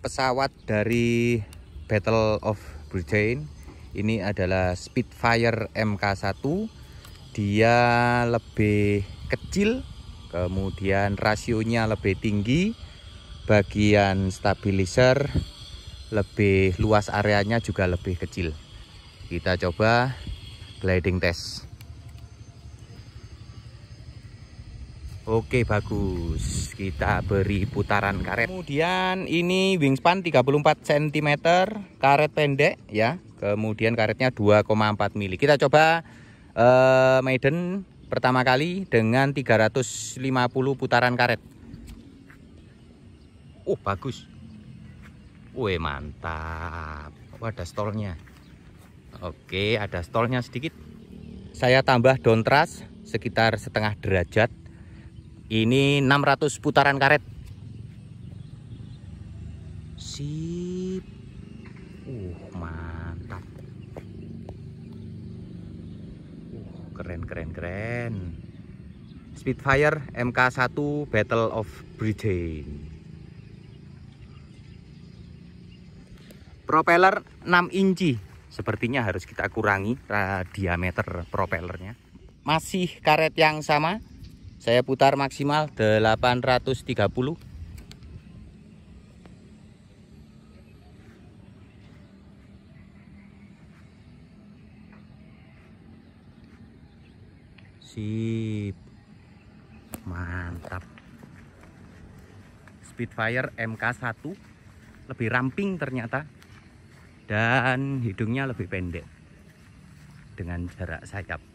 pesawat dari Battle of Britain ini adalah Spitfire MK1 dia lebih kecil kemudian rasionya lebih tinggi bagian stabilizer lebih luas areanya juga lebih kecil kita coba gliding test Oke bagus kita beri putaran karet kemudian ini wingspan 34 cm karet pendek ya kemudian karetnya 2,4 mili kita coba uh, Maiden pertama kali dengan 350 putaran karet Oh bagus Wih mantap oh, ada stolnya Oke ada stolnya sedikit saya tambah dontras sekitar setengah derajat ini 600 putaran karet. Sip. Uh, mantap. Uh, keren keren keren. Spitfire MK1 Battle of Britain. Propeller 6 inci. Sepertinya harus kita kurangi eh, diameter propellernya. Masih karet yang sama, saya putar maksimal 830 sip mantap Speedfire MK1 lebih ramping ternyata dan hidungnya lebih pendek dengan jarak sayap